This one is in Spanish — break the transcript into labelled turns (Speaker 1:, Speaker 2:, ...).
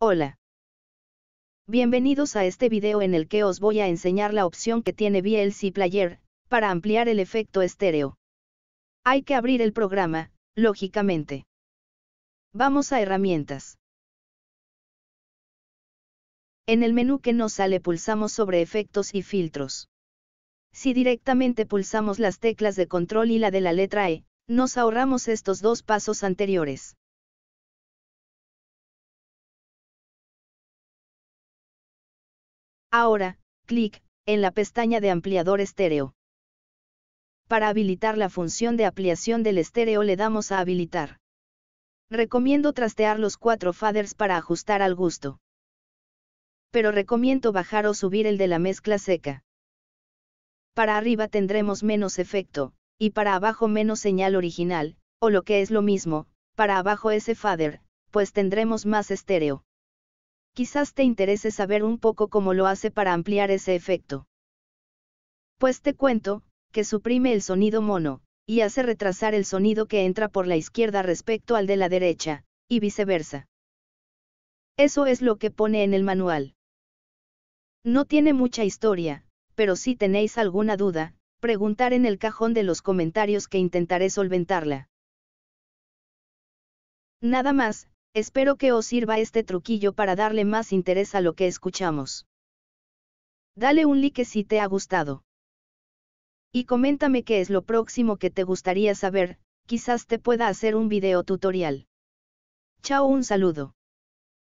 Speaker 1: Hola. Bienvenidos a este video en el que os voy a enseñar la opción que tiene VLC Player, para ampliar el efecto estéreo. Hay que abrir el programa, lógicamente. Vamos a herramientas. En el menú que nos sale pulsamos sobre efectos y filtros. Si directamente pulsamos las teclas de control y la de la letra E, nos ahorramos estos dos pasos anteriores. Ahora, clic, en la pestaña de ampliador estéreo. Para habilitar la función de ampliación del estéreo le damos a habilitar. Recomiendo trastear los cuatro faders para ajustar al gusto. Pero recomiendo bajar o subir el de la mezcla seca. Para arriba tendremos menos efecto, y para abajo menos señal original, o lo que es lo mismo, para abajo ese fader, pues tendremos más estéreo. Quizás te interese saber un poco cómo lo hace para ampliar ese efecto. Pues te cuento, que suprime el sonido mono, y hace retrasar el sonido que entra por la izquierda respecto al de la derecha, y viceversa. Eso es lo que pone en el manual. No tiene mucha historia, pero si tenéis alguna duda, preguntar en el cajón de los comentarios que intentaré solventarla. Nada más, Espero que os sirva este truquillo para darle más interés a lo que escuchamos. Dale un like si te ha gustado. Y coméntame qué es lo próximo que te gustaría saber, quizás te pueda hacer un video tutorial. Chao, un saludo.